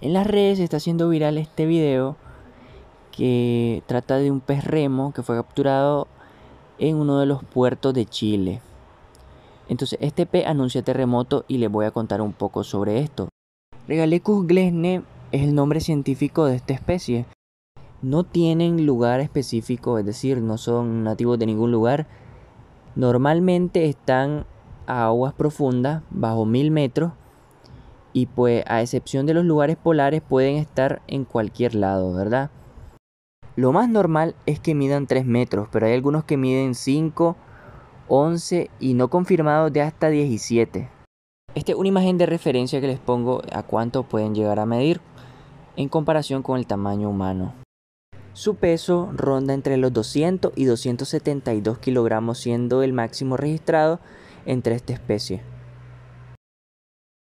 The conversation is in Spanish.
En las redes está haciendo viral este video que trata de un pez remo que fue capturado en uno de los puertos de Chile. Entonces este pez anuncia este terremoto y les voy a contar un poco sobre esto. Regalecus glesne es el nombre científico de esta especie. No tienen lugar específico, es decir, no son nativos de ningún lugar. Normalmente están a aguas profundas, bajo mil metros, y pues a excepción de los lugares polares pueden estar en cualquier lado, ¿verdad? Lo más normal es que midan 3 metros, pero hay algunos que miden 5, 11 y no confirmados de hasta 17. Esta es una imagen de referencia que les pongo a cuánto pueden llegar a medir en comparación con el tamaño humano. Su peso ronda entre los 200 y 272 kilogramos siendo el máximo registrado entre esta especie.